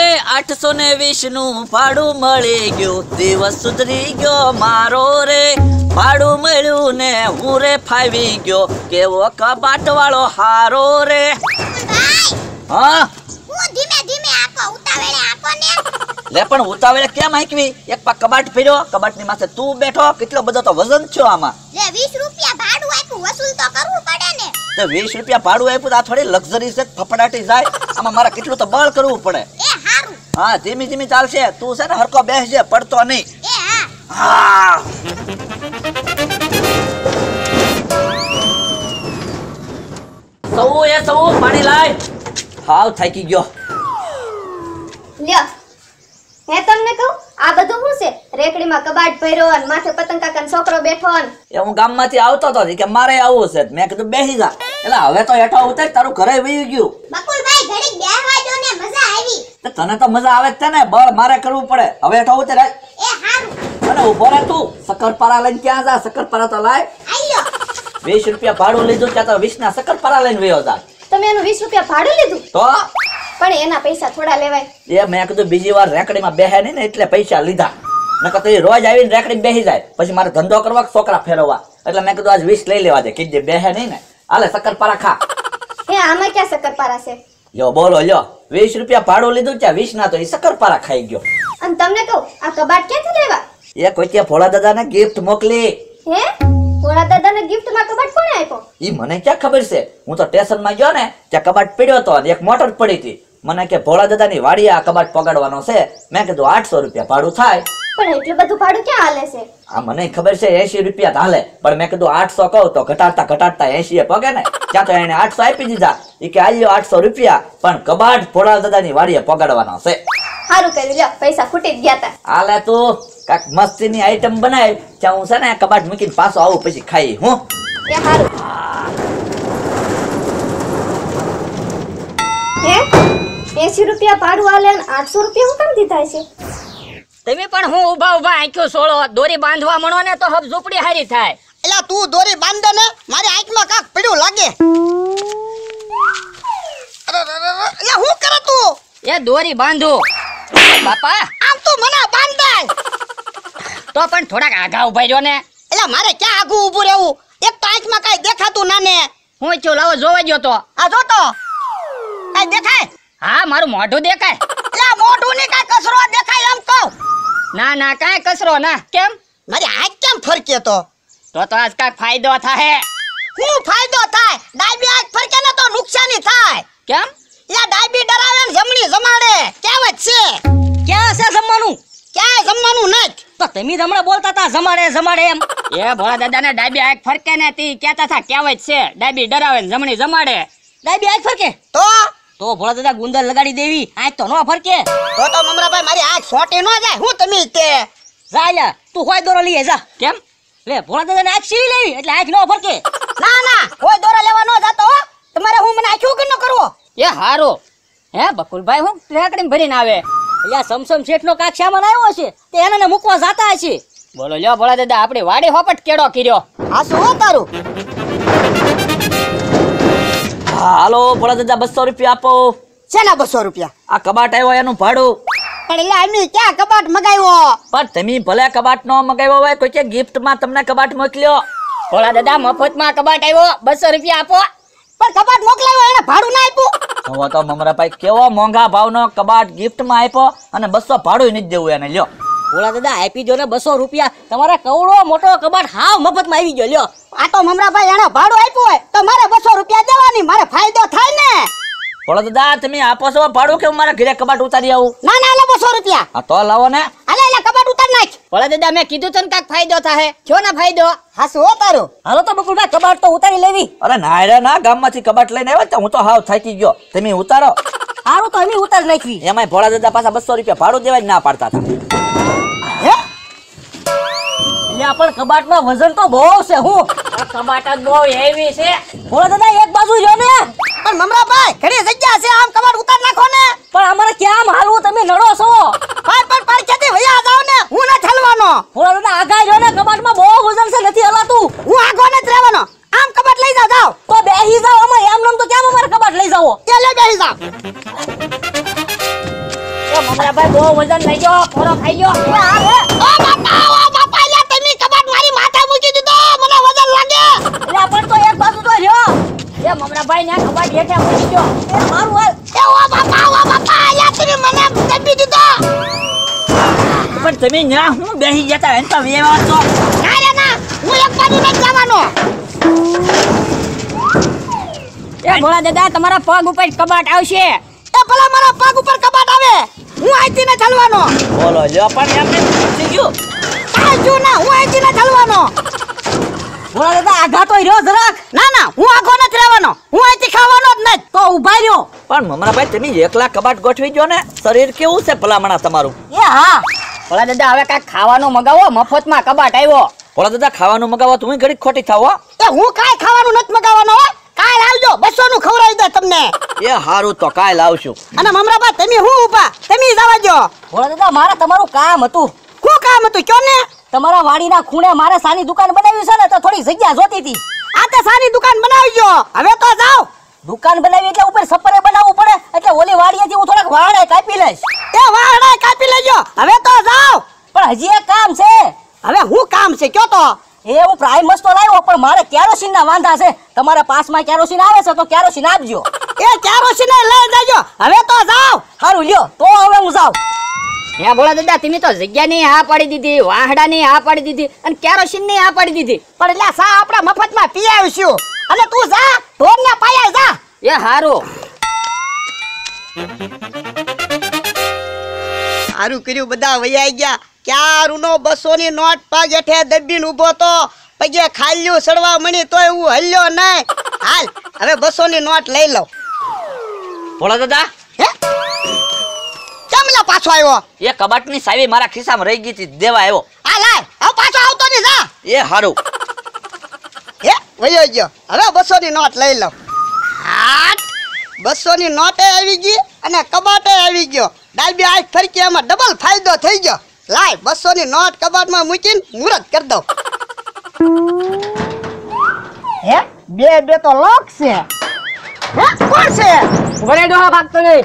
એ આઠસો ને વીસ નું ભાડું મળી ગયું દિવસ સુધરી ગયો મારો રે ભાડું મળ્યું ને હું રે ફાવી ગયો કેવો કબાટ વાળો હારો રે હા હું ધીમે લે પણ ઉતાવળે કેમ આંકવી એક પા કબાટ ફેર્યો કબાટની માથે તું બેઠો કેટલો બધો તો વજન છો આમાં લે 20 રૂપિયા ભાડું આપ્યું વસૂલ તો કરવું પડે તે વીસ રૂપિયા ભાડું આપ્યું તો આ થોડી લક્ઝરી છે ફફડાટી જાય આમાં મારે કેટલું તો બળ કરવું પડે હા ધીમી ધીમી ચાલશે તું છે ને હરકો બેસજે પડતો નહીં હા એ સૌ પાણી લાય હાવ થાકી ગયો લ્યો હે તમને કહું આ બધું શું છે રેકડીમાં કબાટ ભર્યો અને માથે પતંગ કાકાનો છોકરો બેઠો અને એ હું ગામમાંથી આવતો તો કે મારે આવવું છે મેં કીધું બેસી જા એટલે હવે તો હેઠો ઉતર તારું ઘરે વહી ગયું બકુલભાઈ ઘડીક બેહવા દો ને મજા આવી તો તને તો મજા આવે જ છે ને બળ મારે કરવું પડે હવે હેઠો ઉતર એ હારું અને ઉભો રહે તું સકરપારા લઈને ક્યાં જા સકરપારા તો લાય આયો 20 રૂપિયા ભાડું લીધું ત્યાં તો 20 ના સકરપારા લઈને વયો જા તમે એનું 20 રૂપિયા ભાડું લીધું તો પણ એના પૈસા થોડા લેવાય એ મેં કીધું બીજી વાર રેકડીમાં બેહે નહીં ને એટલે પૈસા લીધા નકર તો એ રોજ આવીને રેકડી બેસી જાય પછી મારે ધંધો કરવા છોકરા ફેરવવા એટલે મેં કીધું આજ વીસ લઈ લેવા દે કીધે બેહે નહીં ને હાલે શક્કરપારા ખા હે આમાં ક્યાં શક્કરપારા છે યો બોલો યો 20 રૂપિયા ભાડું લીધું ત્યાં 20 ના તો એ શક્કરપારા ખાઈ ગયો અને તમને કહું આ કબાટ ક્યાંથી લેવા એ કોઈ ત્યાં ભોળા દાદાને ગિફ્ટ મોકલી હે ભોળા દાદાને ગિફ્ટમાં કબાટ કોણે આપ્યો ઈ મને ક્યાં ખબર છે હું તો સ્ટેશનમાં ગયો ને ત્યાં કબાટ પડ્યો તો એક મોટર પડી હતી મને કે ભોળા ની વાડી આ કબાટ પગાડવાનો છે મેં કીધું આઠસો રૂપિયા ભાડું થાય પણ એટલું બધું ભાડું ક્યાં હાલે છે આ મને ખબર છે 80 રૂપિયા હાલે પણ મેં કીધું 800 કહું તો ઘટાડતા ઘટાડતા 80 એ પગે ને ત્યાં તો એને 800 આપી દીધા એ કે આલ્યો 800 રૂપિયા પણ કબાટ ભોળા દાદાની વાડીએ પગાડવાનો છે સારું કર્યું લ્યો પૈસા ખૂટી ગયા તા હાલે તું કાક મસ્તીની આઈટમ બનાવી ત્યાં હું છે ને કબાટ મૂકીને પાછો આવું પછી ખાઈ હું એસી રૂપિયા ભાડું હાલે અને રૂપિયા હું કેમ દીધા છે તમે પણ હું ઊભા ઊભા આંખ્યું સોળો દોરી બાંધવા મણો ને તો હબ ઝૂંપડી હારી થાય એલા તું દોરી બાંધે ને મારી આંખમાં કાક પડ્યું લાગે એલા હું કરે તું એ દોરી બાંધો બાપા આમ તું મને બાંધાય તો પણ થોડાક આઘા ઉભા રહ્યો ને એલા મારે ક્યાં આઘું ઊભું રહેવું એક તો આંખમાં કઈ દેખાતું ના ને હું છું લાવો જોવા ગયો તો આ જો તો કાઈ દેખાય હા મારું મોઢું દેખાય એટલે મોઢું ની કઈ કસરો દેખાય એમ કહું ના ના કાંઈ કસરો ના કેમ મારી આજ કેમ ફરકે તો તો તો આજ કાંઈક ફાયદો થાય શું ફાયદો થાય ડાયબી આજ ફરકે ને તો નુકસાની થાય કેમ યા ડાયબી ડરાવે ને જમણી જમાડે કહેવત છે ક્યાં છે જમવાનું ક્યાંય જમવાનું નથી તો તમે હમણાં બોલતા હતા જમાડે જમાડે એમ એ ભોળા દાદા ને ડાબી આંખ ફરકે ને તી કહેતા હતા કહેવત છે ડાયબી ડરાવે ને જમણી જમાડે ડાબી આંખ ફરકે તો તો ભોળા દાદા ગુંદર લગાડી દેવી આ તો નો ફરકે તો તો મમરાભાઈ મારી આંખ છોટી નો જાય હું તમે તે જા તું હોય દોરો લઈએ જા કેમ લે ભોળા ને આંખ સીવી લેવી એટલે આંખ નો ફરકે ના ના હોય દોરો લેવા નો જાતો તમારે હું મને આંખ્યું કે ન કરવો એ હારો હે બકુલભાઈ હું ત્રેકડીને ભરીને આવે યા સમસમ શેઠનો કાક શામાં આવ્યો છે તે એને મૂકવા જાતા છે બોલો લ્યો ભોળા દાદા આપણે વાડી હોપટ કેડો કર્યો આ શું તારું હાલો ભોળા દાદા બસો રૂપિયા આપો શેના બસો રૂપિયા આ કબાટ આવ્યો એનું ભાડું પણ એટલે આમી ક્યાં કબાટ મગાવ્યો પણ તમે ભલે કબાટ નો મગાવ્યો હોય કોઈ કે ગિફ્ટ માં તમને કબાટ મોકલ્યો ભોળા દાદા મફત માં કબાટ આવ્યો બસો રૂપિયા આપો પણ કબાટ મોકલાવ્યો એને ભાડું ના આપ્યું હવે તો મમરાભાઈ કેવો મોંઘા ભાવનો કબાટ ગિફ્ટ માં આપ્યો અને બસો ભાડું નથી દેવું એને લ્યો ભોળા દાદા આપી દો ને બસો રૂપિયા તમારા કવડો મોટો કબાટ હાવ મફતમાં આવી ગયો લ્યો આ તો મમરાભાઈ એને ભાડું આપ્યું હોય તો મારે બસો રૂપિયા દેવાની મારે ફાયદો થાય ને ભોળા દાદા તમે આપો છો ભાડું કે મારા ઘરે કબાટ ઉતારી આવું ના ના લે બસો રૂપિયા હા તો લાવો ને હાલે એટલે કબાટ ઉતાર નાખ ભોળા દાદા મેં કીધું તને કાક ફાયદો થાય છો ને ફાયદો હા શું તારો હાલો તો બકુલભાઈ કબાટ તો ઉતારી લેવી અરે ના રે ના ગામમાંથી કબાટ લઈને આવ્યા તો હું તો હાવ થાકી ગયો તમે ઉતારો હારું તો અમે ઉતાર નાખવી એમાંય ભોળા દાદા પાછા બસો રૂપિયા ભાડું દેવા જ ના પાડતા હતા લે પણ કબાટમાં વજન તો બહુ છે હું કબાટ જ બહુ હેવી છે બોલો દાદા એક બાજુ જો ને પણ મમરાભાઈ ઘણી જગ્યા છે આમ કબાટ ઉતાર નાખો ને પણ અમારે કેમ હાલવું તમે નડો છો પણ પણ પર કેતી જાવ ને હું ના ઠલવાનો બોલો દાદા આગા જો ને કબાટમાં બહુ વજન છે નથી હલાતું હું આગો ને જ રહેવાનો આમ કબાટ લઈ જાવ જાવ તો બેહી જાવ અમાર એમ નામ તો કેમ અમારે કબાટ લઈ જાવો કે લે બેહી જાવ મમરાભાઈ બહુ વજન લઈ ગયો પૂરો ખાઈ ગયો ઓ બાપા એ પણ તમે ન્યા હું બેહી જતા હોય તો વેવા તો હું એક જવાનો એ તમારા પગ ઉપર કબાટ આવશે એ ભલા મારા પગ ઉપર કબાટ આવે હું આઈથી ને બોલો જો પણ જો ના હું આઈથી ને ચાલવાનો ઓલા આઘા તો રહ્યો નથી ખાવાનો ઉભા રહ્યો પણ એકલા કબાટ ગોઠવી જો ને શરીર કેવું છે ભલામણા તમારું એ હા ઓલા દાદા હવે કાંઈક ખાવાનું મગાવો મફતમાં કબાટ આવ્યો ઓલા દાદા ખાવાનું મગાવો તમે ઘડી ખોટી થાવ એ હું કાંઈ ખાવાનું નથી મગાવવાનો હો કાલ આવજો બસો નું ખવડાવી દે તમને એ હારું તો કાલ આવશું અને મમરાબા તમે હું ઉભા તમે જવા દો ઓલા દાદા મારા તમારું કામ હતું શું કામ હતું કયો ને તમારા વાડીના ખૂણે મારે સાની દુકાન બનાવી છે ને તો થોડી જગ્યા જોતી હતી આ તો સાની દુકાન બનાવી ગયો હવે તો જાવ દુકાન બનાવી એટલે ઉપર સપરે બનાવવું પડે એટલે ઓલી વાડીએથી હું થોડાક વાહણે કાપી લઈશ એ વાહણે કાપી લેજો હવે તો જાવ પણ હજી એક કામ છે હવે હું કામ છે કયો તો એ હું પ્રાઇમ મસ્તો લાવ્યો પણ મારે કેરોસીન ના વાંધા છે તમારા પાસમાં કેરોસીન આવે છે તો કેરોસીન આપજો એ કેરોસીન લઈ જજો હવે તો જાવ સારું લ્યો હે કર્યું બધા વૈયા ગયા ક્યાં રૂનો બસો નોટ પગ હેઠે દબીને ઊભો તો પગે ખાલ્યું સડવા મણી તોય હું હલ્યો નહીં હાલ હવે બસો નોટ લઈ લઉં ભોળા દાદા લે પાછો આવ્યો એ કબાટની સાવી મારા ખિસ્સામાં રહી ગઈ હતી દેવા આવ્યો આ લાય હવે પાછો આવતો નહીં જા એ હારું હે વયો ગયો હવે બસો ની નોટ લઈ લઉં હાટ બસો ની નોટે આવી ગઈ અને કબાટે આવી ગયો ડાયબી આજ ફરકી એમાં ડબલ ફાયદો થઈ ગયો લાય બસો ની નોટ કબાટમાં મૂકીને મુરત કરી દો હે બે બે તો લોક છે હે કોણ છે વરે ડોહા ભાગતો નહીં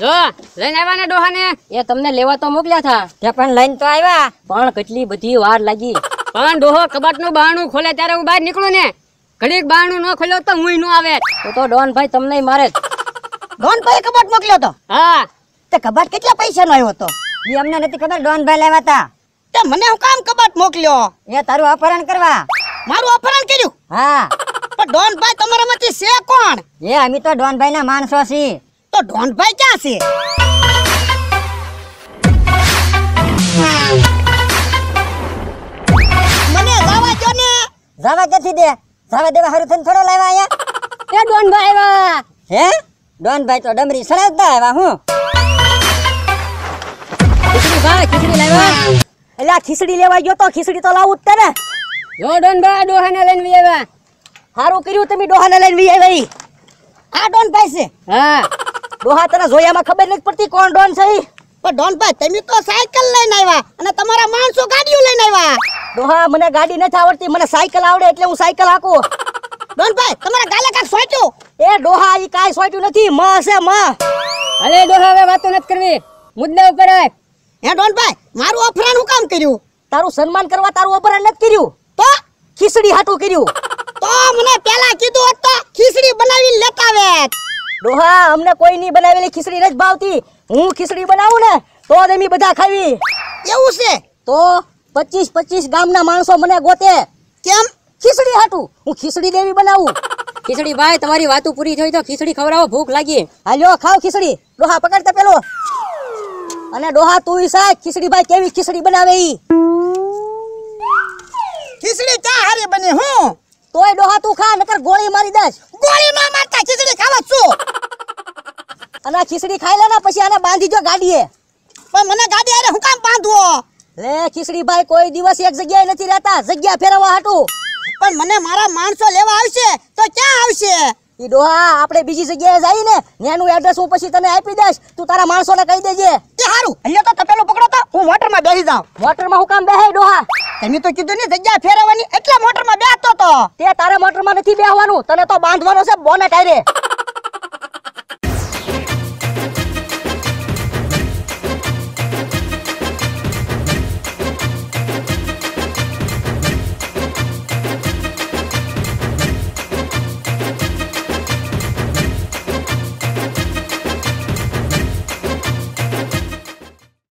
જો લઈને આવ્યા ને એ તમને લેવા તો મોકલ્યા હતા પણ લઈને તો આવ્યા પણ કેટલી બધી વાર લાગી પણ ડોહો કબાટનું બહાણું ખોલે ત્યારે હું બહાર નીકળું ને ઘડીક બહાણું ન ખોલ્યો તો હું ન આવે તો ડોન ભાઈ તમને મારે ડોન ભાઈ કબાટ મોકલ્યો તો હા તે કબાટ કેટલા પૈસાનો આવ્યો હતો એ અમને નથી ખબર ડોન ભાઈ લાવ્યા હતા તે મને હું કામ કબાટ મોકલ્યો એ તારું અપહરણ કરવા મારું અપહરણ કર્યું હા પણ ડોન ભાઈ તમારામાંથી છે કોણ એ અમે તો ડોન ભાઈ ના માણસો છીએ તો ઢોનભાઈ ક્યાં છે મને જવા દો ને જવા નથી દે જવા દેવા હારું થઈને થોડો લાવ્યા અહીંયા એ ડોનભાઈ આવ્યા હે ડોનભાઈ તો ડમરી સળાવતા આવ્યા હું ખીચડી ભાઈ ખીચડી લાવ્યા એટલે આ ખીચડી લેવા ગયો તો ખીચડી તો લાવું જ તને જો ડોનભાઈ ડોહાને લઈને આવ્યા સારું કર્યું તમે ડોહાને લઈને આવ્યા આ ડોન પાસે હા ડોહા તને જોયામાં ખબર નથી પડતી કોણ ડોન છે પણ ભાઈ તમે તો સાયકલ લઈને આવ્યા અને તમારા માણસો ગાડીઓ લઈને આવ્યા ડોહા મને ગાડી નથી આવડતી મને સાયકલ આવડે એટલે હું સાયકલ હાકું ભાઈ તમારા ગાલે કાક સોચ્યું એ ડોહા ઈ કાઈ સોચ્યું નથી માં હશે માં અરે ડોહા હવે વાતો નથી કરવી મુદ્દે ઉપર આવ હે ભાઈ મારું અફરાનું કામ કર્યું તારું સન્માન કરવા તારું અપરાન નથી કર્યું તો ખીચડી હાટું કર્યું તમને કોઈની બનાવેલી ખીચડી નથી ભાવતી હું ખીચડી બનાવું ને તો તમે બધા ખાવી એવું છે તો પચીસ પચીસ ગામના માણસો મને ગોતે કેમ ખીચડી હાટું હું ખીચડી દેવી બનાવું ખીચડી ભાઈ તમારી વાતો પૂરી થઈ તો ખીચડી ખવડાવો ભૂખ લાગી હાલ્યો ખાવ ખીચડી ડોહા પકડતા પેલો અને ડોહા તું સાહેબ ખીચડી ભાઈ કેવી ખીચડી બનાવે ઈ ખીચડી ચા હારી બની હું તોય ડોહા તું ખા નકર ગોળી મારી દસ ગોળી ના મારતા ખીચડી ખાવા છું અને ખીચડી ખાઈ લે ને પછી આને બાંધી જો ગાડીએ પણ મને ગાડી અરે હું કામ બાંધવો લે ખીચડી ભાઈ કોઈ દિવસ એક જગ્યાએ નથી રહેતા જગ્યા ફેરવવા હાટું પણ મને મારા માણસો લેવા આવશે તો ક્યાં આવશે ઈ ડોહા આપણે બીજી જગ્યાએ જઈ ને નેનું એડ્રેસ હું પછી તને આપી દઈશ તું તારા માણસોને કહી દેજે કે સારું અહીંયા તો તપેલો પકડો તો હું મોટરમાં બેસી જાઉં મોટરમાં હું કામ બેહે ડોહા તમે તો કીધું ને જગ્યા ફેરવવાની એટલે મોટરમાં બેસતો તો તે તારા મોટરમાં નથી બેહવાનું તને તો બાંધવાનો છે બોને આરે